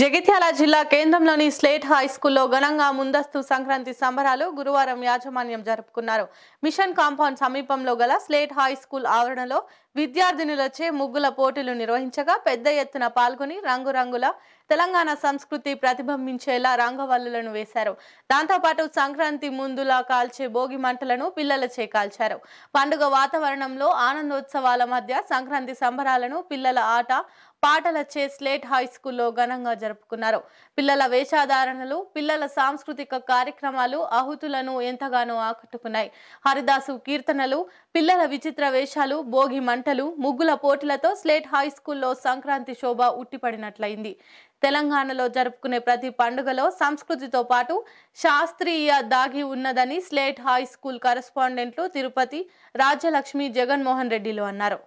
జగిత్యాల జిల్లా కేంద్రంలోని slate high స్కూల్లో ఘనంగా ముందస్తు సంక్రాంతి సంబరాలు గురువారం యాజమాన్యం జరుపుకున్నారు మిషన్ కాంపౌండ్ సమీపంలో గల స్లేట్ హై స్కూల్ ఆవరణలో విద్యార్థినులచే ముగ్గుల పోటీలు నిర్వహించగా పెద్ద ఎత్తున పాల్గొని రంగురంగుల తెలంగాణ సంస్కృతి ప్రతిబింబించేలా రంగవల్లులను వేశారు దాంతోపాటు సంక్రాంతి ముందులా కాల్చే భోగి మంటలను పిల్లలచే కాల్చారు పండుగ వాతావరణంలో ఆనందోత్సవాల మధ్య సంక్రాంతి సంబరాలను పిల్లల ఆట పాటలచే స్లేట్ హై స్కూల్లో ఘనంగా జరుపుకున్నారు పిల్లల వేషధారణలు పిల్లల సాంస్కృతిక కార్యక్రమాలు ఆహుతులను ఎంతగానో ఆకట్టుకున్నాయి హరిదాసు కీర్తనలు పిల్లల విచిత్ర వేషాలు భోగి మంటలు ముగ్గుల పోటీలతో స్లేట్ హై స్కూల్లో సంక్రాంతి శోభ ఉట్టిపడినట్లయింది తెలంగాణలో జరుపుకునే ప్రతి పండుగలో సంస్కృతితో పాటు శాస్త్రీయ దాగి ఉన్నదని స్లేట్ హై స్కూల్ కరస్పాండెంట్లు తిరుపతి రాజ్యలక్ష్మి జగన్మోహన్ రెడ్డిలు అన్నారు